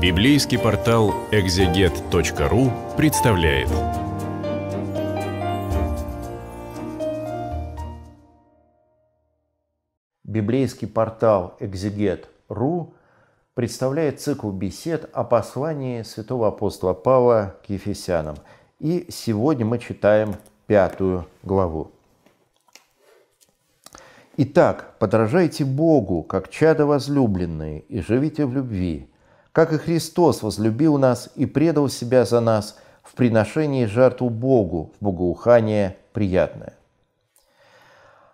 Библейский портал экзегет.ру представляет. Библейский портал экзегет.ру представляет цикл бесед о послании святого апостола Павла к Ефесянам. И сегодня мы читаем пятую главу. Итак, подражайте Богу, как чадо возлюбленные, и живите в любви – как и Христос возлюбил нас и предал себя за нас в приношении жертву Богу, в богоухание приятное.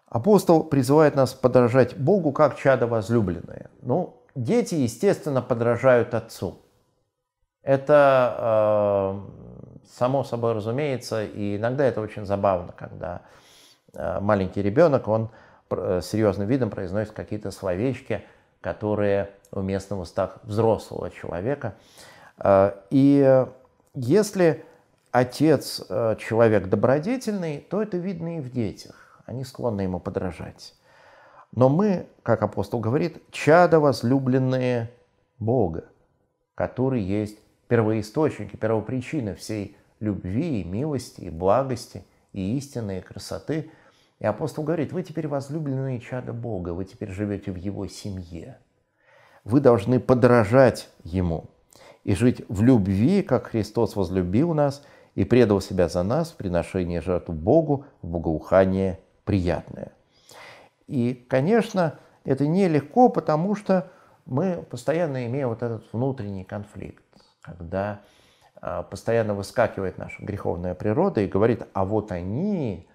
Апостол призывает нас подражать Богу, как чадо возлюбленное. Ну, дети, естественно, подражают Отцу. Это э, само собой разумеется, и иногда это очень забавно, когда э, маленький ребенок, он э, серьезным видом произносит какие-то словечки – которые уместны в устах взрослого человека. Э, и если отец э, человек добродетельный, то это видно и в детях. Они склонны ему подражать. Но мы, как апостол говорит, чада возлюбленные Бога, который есть первоисточник и первопричина всей любви и милости, и благости, и истинной красоты – и апостол говорит, вы теперь возлюбленные чада Бога, вы теперь живете в Его семье. Вы должны подражать Ему и жить в любви, как Христос возлюбил нас и предал себя за нас в приношении жертву Богу, в богоухание приятное. И, конечно, это нелегко, потому что мы постоянно имеем вот этот внутренний конфликт, когда а, постоянно выскакивает наша греховная природа и говорит, а вот они,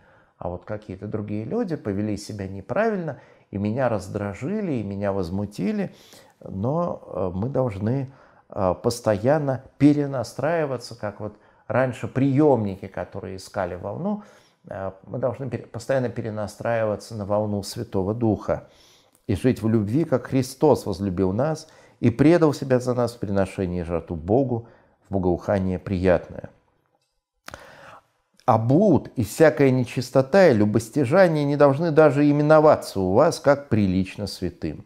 а вот какие-то другие люди повели себя неправильно, и меня раздражили, и меня возмутили. Но э, мы должны э, постоянно перенастраиваться, как вот раньше приемники, которые искали волну, э, мы должны постоянно перенастраиваться на волну Святого Духа и жить в любви, как Христос возлюбил нас и предал себя за нас в приношении жертву Богу в богоухание приятное. А блуд и всякая нечистота и любостяжание не должны даже именоваться у вас, как прилично святым.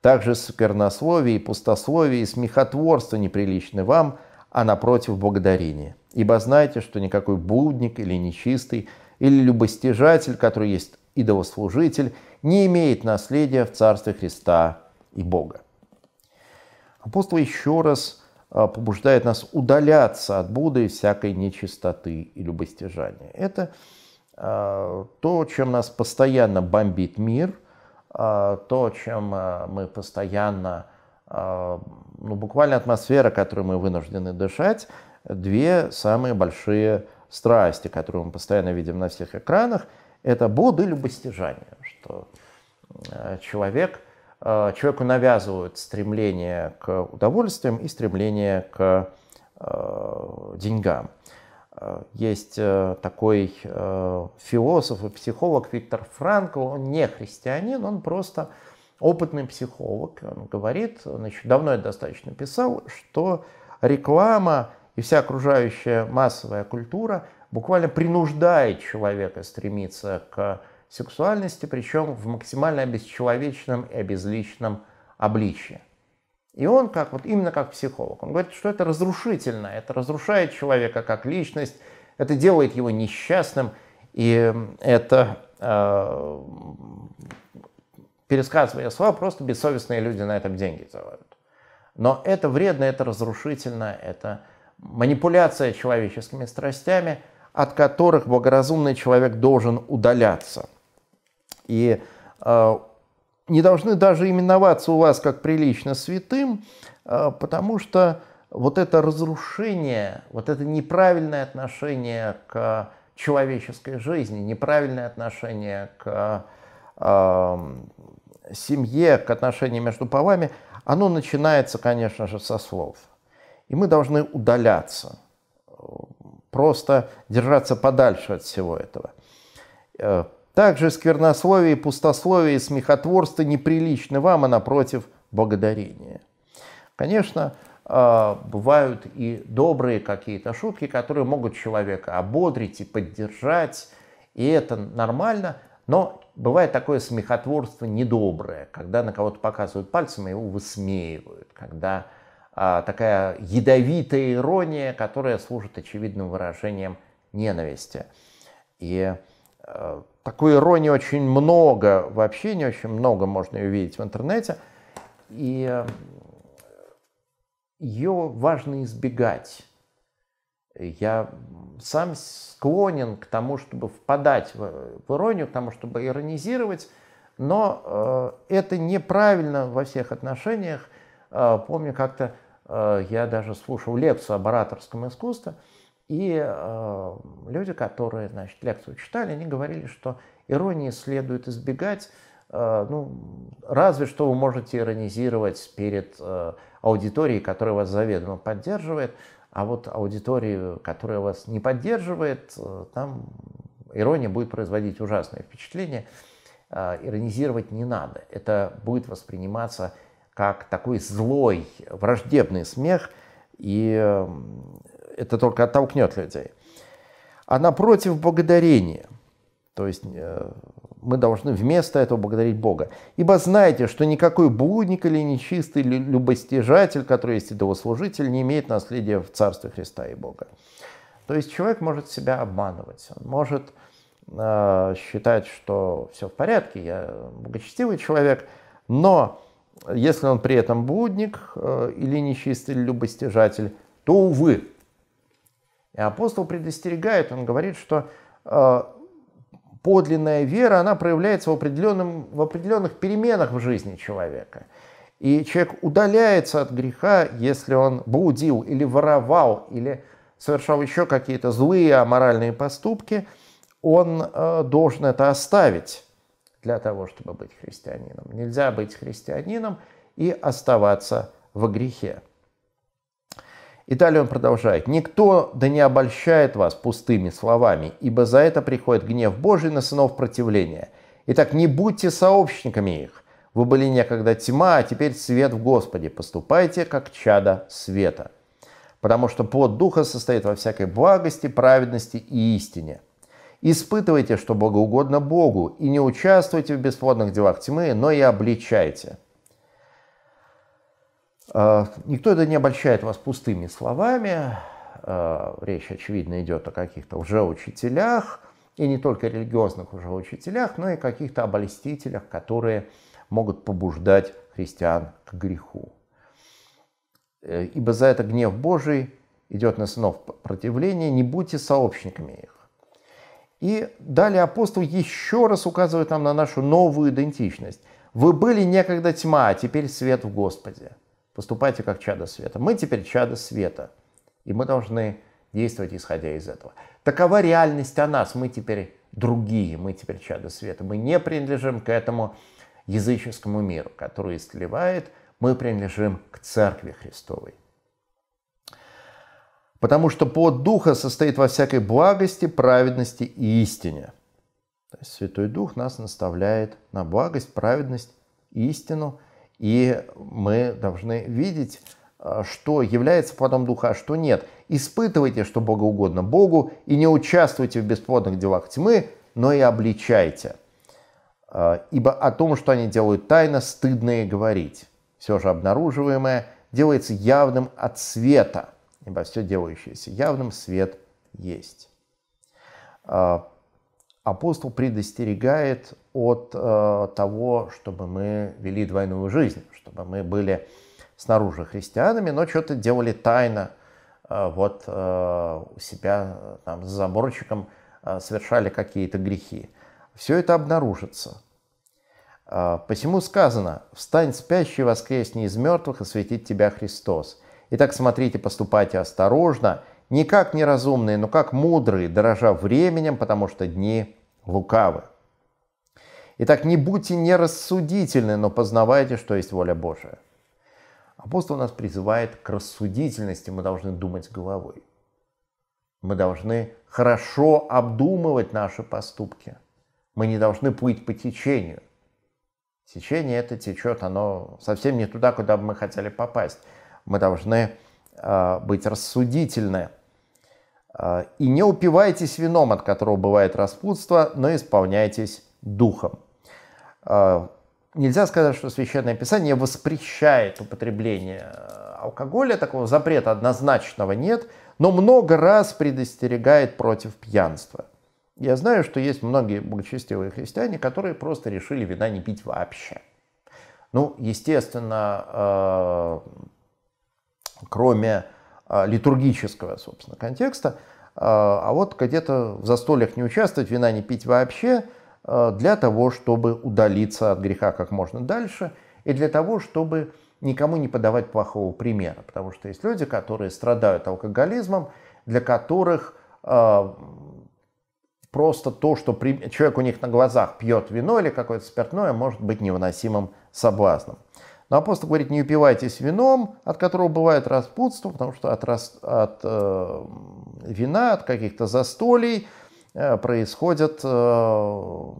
Также сквернословие и пустословие и смехотворство неприличны вам, а напротив благодарение. Ибо знаете, что никакой блудник или нечистый, или любостяжатель, который есть идолослужитель, не имеет наследия в Царстве Христа и Бога. Апостол еще раз а, побуждает нас удаляться от Будды всякой нечистоты и любостяжания. Это а, то, чем нас постоянно бомбит мир, а, то, чем мы постоянно, ну, буквально атмосфера, которую мы вынуждены дышать, две самые большие страсти, которые мы постоянно видим на всех экранах, это Будда и любостяжание, что человек – Э, человеку навязывают стремление к удовольствиям и стремление к э, деньгам. Э, есть такой философ и психолог Виктор Франкл, он не христианин, он просто опытный психолог. Он говорит, он еще давно это достаточно писал, что реклама и вся окружающая массовая культура буквально принуждает человека стремиться к сексуальности, причем в максимально бесчеловечном и обезличном обличье. И он как вот именно как психолог, он говорит, что это разрушительно, это разрушает человека как личность, это делает его несчастным, и это, э, пересказывая слова, просто бессовестные люди на этом деньги делают. Но это вредно, это разрушительно, это манипуляция человеческими страстями, от которых благоразумный человек должен удаляться – и а, не должны даже именоваться у вас как прилично святым, а, потому что вот это разрушение, вот это неправильное отношение к человеческой жизни, неправильное отношение к а, семье, к отношениям между полами, оно начинается, конечно же, со слов. И мы должны удаляться, э, просто держаться подальше от всего этого. Э, также сквернословие, пустословие и смехотворство неприличны вам, а напротив, благодарение. Конечно, а, бывают и добрые какие-то шутки, которые могут человека ободрить и поддержать, и это нормально, но бывает такое смехотворство недоброе, когда на кого-то показывают пальцем и а его высмеивают, когда а, такая ядовитая ирония, которая служит очевидным выражением ненависти. И Э, такой иронии очень много вообще, не очень много можно ее видеть в интернете. И э, ее важно избегать. Я сам склонен к тому, чтобы впадать в, в иронию, к тому, чтобы иронизировать, но э, это неправильно во всех отношениях. Э, помню, как-то э, я даже слушал лекцию об ораторском искусстве, э, и э, люди, которые, значит, лекцию читали, они говорили, что иронии следует избегать, э, ну, разве что вы можете иронизировать перед э, аудиторией, которая вас заведомо поддерживает, а вот аудиторию, которая вас не поддерживает, там ирония будет производить ужасное впечатление. Иронизировать не надо. Это будет восприниматься как такой злой, враждебный смех, и это только оттолкнет людей. А напротив благодарения. То есть э, мы должны вместо этого благодарить Бога. Ибо знаете, что никакой блудник или нечистый любостяжатель, который есть идолослужитель, не имеет наследия в Царстве Христа и Бога. То есть человек может себя обманывать, он может э, считать, что все в порядке, я благочестивый человек, но если он при этом блудник э, или нечистый любостяжатель, то, увы, и апостол предостерегает, он говорит, что э, подлинная вера, она проявляется в, определенном, в определенных переменах в жизни человека. И человек удаляется от греха, если он блудил или воровал, или совершал еще какие-то злые аморальные поступки, он э, должен это оставить для того, чтобы быть христианином. Нельзя быть христианином и оставаться в грехе. И далее он продолжает. «Никто да не обольщает вас пустыми словами, ибо за это приходит гнев Божий на сынов противления. Итак, не будьте сообщниками их. Вы были некогда тьма, а теперь свет в Господе. Поступайте, как чада света. Потому что плод Духа состоит во всякой благости, праведности и истине. Испытывайте, что благоугодно Богу, и не участвуйте в бесплодных делах тьмы, но и обличайте». А, никто это не обольщает вас пустыми словами. А, речь, очевидно, идет о каких-то уже учителях и не только религиозных уже учителях, но и каких-то обольстителях, которые могут побуждать христиан к греху. Э, ибо за это гнев Божий идет на сынов противления, не будьте сообщниками их. И далее апостол еще раз указывает нам на нашу новую идентичность. Вы были некогда тьма, а теперь свет в Господе. Поступайте как чада света. Мы теперь чада света, и мы должны действовать исходя из этого. Такова реальность о нас. Мы теперь другие, мы теперь чада света. Мы не принадлежим к этому языческому миру, который истлевает. Мы принадлежим к Церкви Христовой. Потому что под Духа состоит во всякой благости, праведности и истине. То есть Святой Дух нас наставляет на благость, праведность, и истину – и мы должны видеть, э, что является плодом духа, а что нет. Испытывайте, что Богу угодно Богу, и не участвуйте в бесплодных делах тьмы, но и обличайте. Э, ибо о том, что они делают тайно, стыдно и говорить. Все же обнаруживаемое делается явным от света, ибо все делающееся явным свет есть. Э, апостол предостерегает от э, того, чтобы мы вели двойную жизнь, чтобы мы были снаружи христианами, но что-то делали тайно, э, вот э, у себя там за заборчиком э, совершали какие-то грехи. Все это обнаружится. Э, посему сказано, встань спящий, воскресни из мертвых, и светит тебя Христос. Итак, смотрите, поступайте осторожно, не как неразумные, но как мудрые, дорожа временем, потому что дни лукавы. Итак, не будьте нерассудительны, но познавайте, что есть воля Божия. Апостол нас призывает к рассудительности, мы должны думать головой. Мы должны хорошо обдумывать наши поступки. Мы не должны плыть по течению. Течение это течет, оно совсем не туда, куда бы мы хотели попасть. Мы должны э, быть рассудительны. А, и не упивайтесь вином, от которого бывает распутство, но исполняйтесь духом. А, нельзя сказать, что Священное Писание воспрещает употребление э, алкоголя, такого запрета однозначного нет, но много раз предостерегает против пьянства. Я знаю, что есть многие благочестивые христиане, которые просто решили вина не пить вообще. Ну, естественно, э, кроме а, литургического, собственно, контекста. А, а вот где-то в застольях не участвовать, вина не пить вообще, а, для того, чтобы удалиться от греха как можно дальше, и для того, чтобы никому не подавать плохого примера. Потому что есть люди, которые страдают алкоголизмом, для которых просто то, что человек у них на глазах пьет вино или какое-то спиртное, может быть невыносимым соблазном. Но ну, апостол говорит, не упивайтесь вином, от которого бывает распутство, потому что от, от э, вина, от каких-то застолий э, происходит э,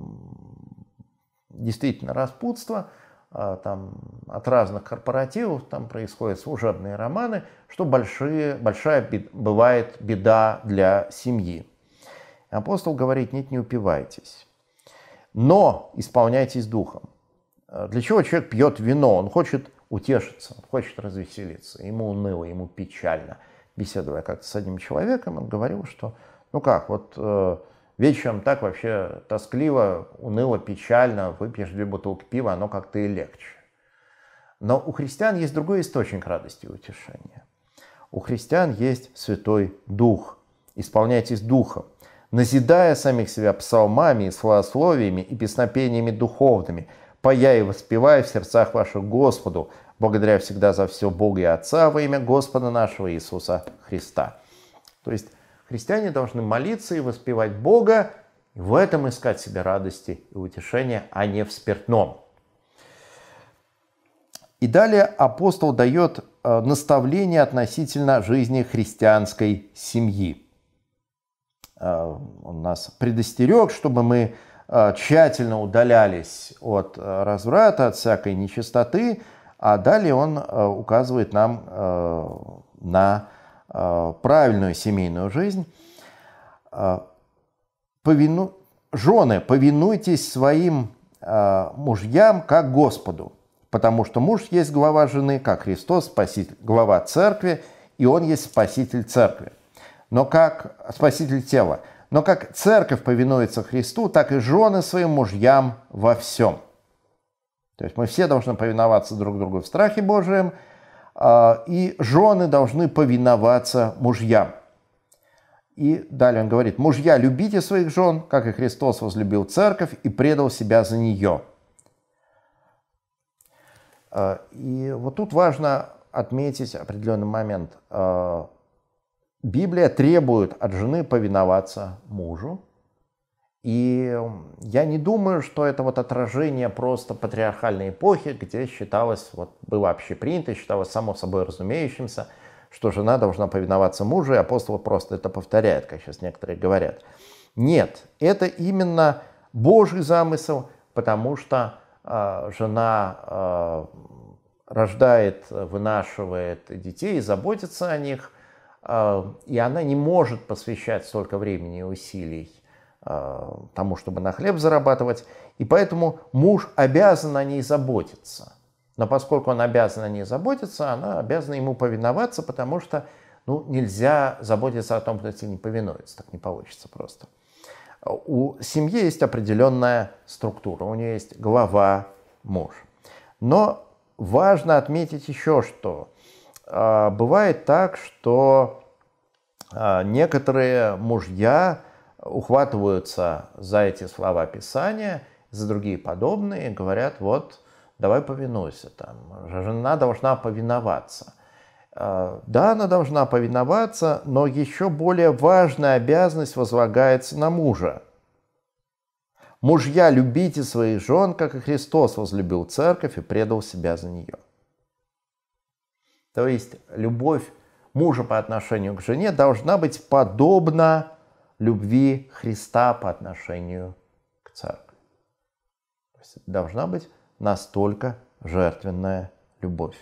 действительно распутство, э, там, от разных корпоративов там происходят служебные романы, что большие, большая бед, бывает беда для семьи. Апостол говорит, нет, не упивайтесь, но исполняйтесь духом. Э, для чего человек пьет вино? Он хочет утешиться, он хочет развеселиться. Ему уныло, ему печально. Беседуя как-то с одним человеком, он говорил, что ну как, вот э, вечером так вообще тоскливо, уныло, печально, выпьешь две бутылки пива, оно как-то и легче. Но у христиан есть другой источник радости и утешения. У христиан есть Святой Дух. Исполняйтесь Духом, назидая самих себя псалмами, и словословиями и песнопениями духовными – пая и воспевая в сердцах ваших Господу, благодаря всегда за все Бога и Отца во имя Господа нашего Иисуса Христа». То есть христиане должны молиться и воспевать Бога, и в этом искать себе радости и утешения, а не в спиртном. И далее апостол дает э, наставление относительно жизни христианской семьи. Э, он нас предостерег, чтобы мы Э, тщательно удалялись от э, разврата, от всякой нечистоты, а далее он э, указывает нам на правильную семейную жизнь. Повину... Жены, повинуйтесь своим мужьям как Господу, потому что муж есть глава жены, как Христос, спаситель, глава церкви, и он есть спаситель церкви. Но как спаситель тела – но как церковь повинуется Христу, так и жены своим мужьям во всем. То есть мы все должны повиноваться друг другу в страхе Божием, а, и жены должны повиноваться мужьям. И далее он говорит, «Мужья, любите своих жен, как и Христос возлюбил церковь и предал себя за нее». А, и вот тут важно отметить определенный момент а, – Библия требует от жены повиноваться мужу. И я не думаю, что это вот отражение просто патриархальной эпохи, где считалось, вот было общепринято, считалось само собой разумеющимся, что жена должна повиноваться мужу, и апостол просто это повторяет, как сейчас некоторые говорят. Нет, это именно Божий замысел, потому что э, жена э, рождает, вынашивает детей, заботится о них – Э, и она не может посвящать столько времени и усилий э, тому, чтобы на хлеб зарабатывать, и поэтому муж обязан о ней заботиться. Но поскольку он обязан о ней заботиться, она обязана ему повиноваться, потому что ну, нельзя заботиться о том, кто тебе не повинуется, так не получится просто. У семьи есть определенная структура, у нее есть глава, муж. Но важно отметить еще что – а, бывает так, что а, некоторые мужья ухватываются за эти слова Писания, за другие подобные, говорят, вот, давай повинуйся, там, жена должна повиноваться. А, да, она должна повиноваться, но еще более важная обязанность возлагается на мужа. Мужья, любите своих жен, как и Христос возлюбил церковь и предал себя за нее. То есть любовь мужа по отношению к жене должна быть подобна любви Христа по отношению к церкви. То есть должна быть настолько жертвенная любовь.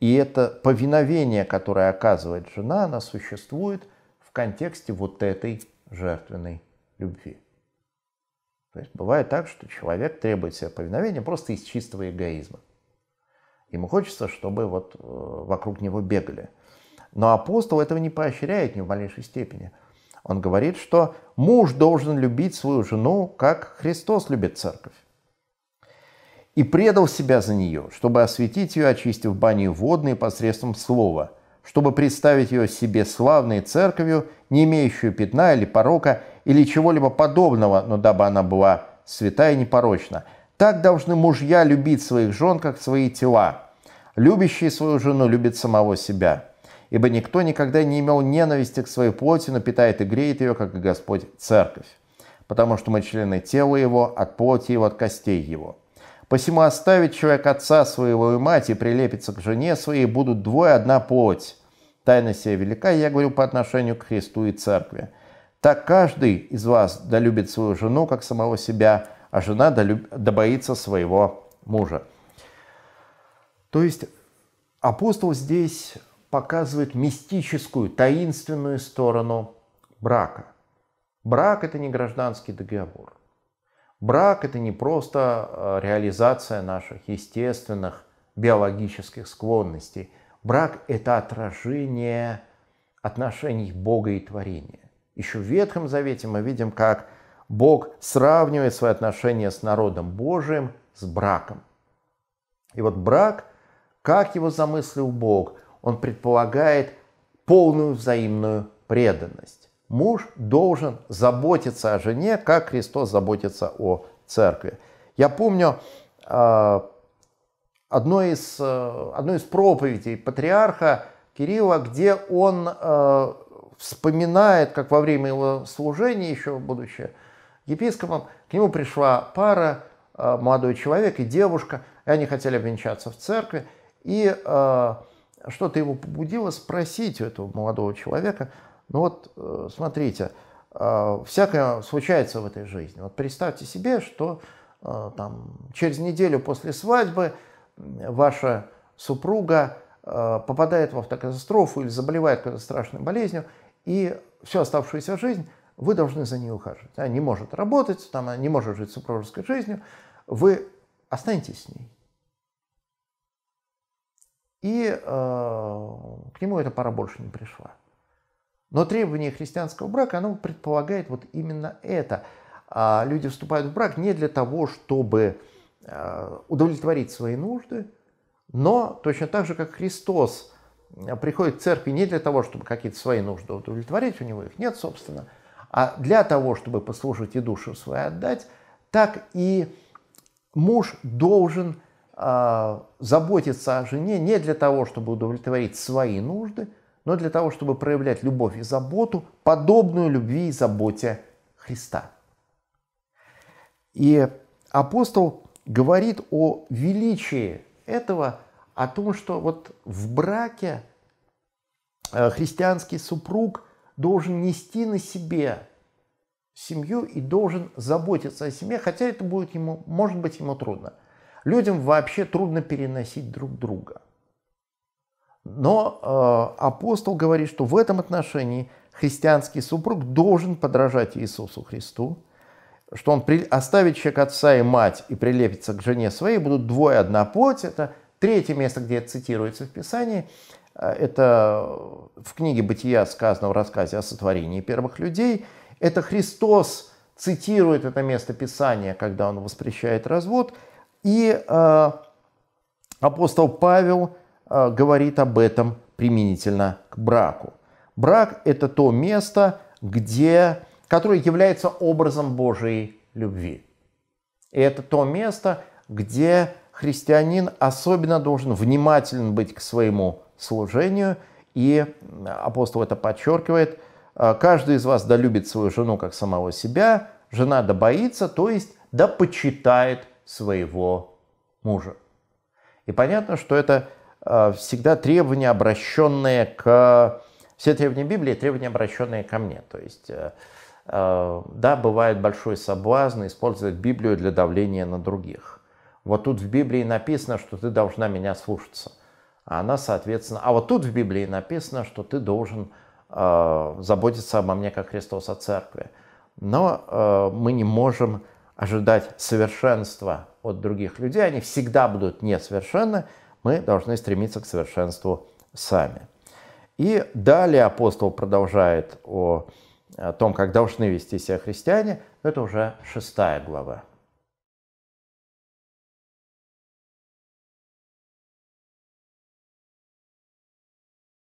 И это повиновение, которое оказывает жена, она существует в контексте вот этой жертвенной любви. То есть бывает так, что человек требует себе повиновения просто из чистого эгоизма. Ему хочется, чтобы вот э, вокруг него бегали. Но апостол этого не поощряет ни в малейшей степени. Он говорит, что муж должен любить свою жену, как Христос любит церковь. И предал себя за нее, чтобы осветить ее, очистив баню водные посредством слова, чтобы представить ее себе славной церковью, не имеющую пятна или порока, или чего-либо подобного, но дабы она была святая и непорочна – так должны мужья любить своих жен, как свои тела. Любящий свою жену любит самого себя. Ибо никто никогда не имел ненависти к своей плоти, но питает и греет ее, как и Господь, церковь. Потому что мы члены тела его, от плоти его, от костей его. Посему оставит человек отца своего и мать и прилепится к жене своей, будут двое одна плоть. Тайна сия велика, я говорю, по отношению к Христу и церкви. Так каждый из вас долюбит свою жену, как самого себя, а жена добоится своего мужа. То есть апостол здесь показывает мистическую, таинственную сторону брака. Брак – это не гражданский договор. Брак – это не просто э, реализация наших естественных биологических склонностей. Брак – это отражение отношений Бога и творения. Еще в Ветхом Завете мы видим, как Бог сравнивает свои отношения с народом Божиим с браком. И вот брак, как его замыслил Бог, он предполагает полную взаимную преданность. Муж должен заботиться о жене, как Христос заботится о церкви. Я помню э, одно из, э, из проповедей патриарха Кирилла, где он э, вспоминает, как во время его служения еще будущее, епископом. К нему пришла пара, э, молодой человек и девушка, и они хотели обвенчаться в церкви. И э, что-то его побудило спросить у этого молодого человека, ну вот э, смотрите, всякое случается в этой жизни. Вот представьте себе, что там, через неделю после свадьбы ваша супруга попадает в автокатастрофу или заболевает какой-то страшной болезнью, и всю оставшуюся жизнь вы должны за ней ухаживать. Она не может работать, там, она не может жить супружеской жизнью. Вы останетесь с ней. И э, к нему эта пара больше не пришла. Но требование христианского брака, оно предполагает вот именно это. А люди вступают в брак не для того, чтобы э, удовлетворить свои нужды, но точно так же, как Христос э, приходит к церкви не для того, чтобы какие-то свои нужды удовлетворить, у него их нет, собственно – а для того, чтобы послушать и душу свою отдать, так и муж должен э, заботиться о жене не для того, чтобы удовлетворить свои нужды, но для того, чтобы проявлять любовь и заботу, подобную любви и заботе Христа. И апостол говорит о величии этого, о том, что вот в браке э, христианский супруг – должен нести на себе семью и должен заботиться о семье, хотя это будет ему, может быть ему трудно. Людям вообще трудно переносить друг друга. Но э, апостол говорит, что в этом отношении христианский супруг должен подражать Иисусу Христу, что он при... оставит человек отца и мать и прилепится к жене своей, будут двое одна плоть, это третье место, где это цитируется в Писании – Э, это в книге «Бытия» сказано в рассказе о сотворении первых людей. Это Христос цитирует это место Писания, когда он воспрещает развод. И э, апостол Павел э, говорит об этом применительно к браку. Брак – это то место, где, которое является образом Божьей любви. И это то место, где христианин особенно должен внимательно быть к своему служению. И апостол это подчеркивает. «А, каждый из вас долюбит свою жену как самого себя, жена да боится, то есть да почитает своего мужа. И понятно, что это а, всегда требования, обращенные к... Все требования Библии – требования, обращенные ко мне. То есть, э, э, да, бывает большой соблазн использовать Библию для давления на других. Вот тут в Библии написано, что ты должна меня слушаться. А она, соответственно... А вот тут в Библии написано, что ты должен э, заботиться обо мне, как Христос о церкви. Но э, мы не можем ожидать совершенства от других людей. Они всегда будут несовершенны. Мы должны стремиться к совершенству сами. И далее апостол продолжает о, о том, как должны вести себя христиане. Это уже шестая глава.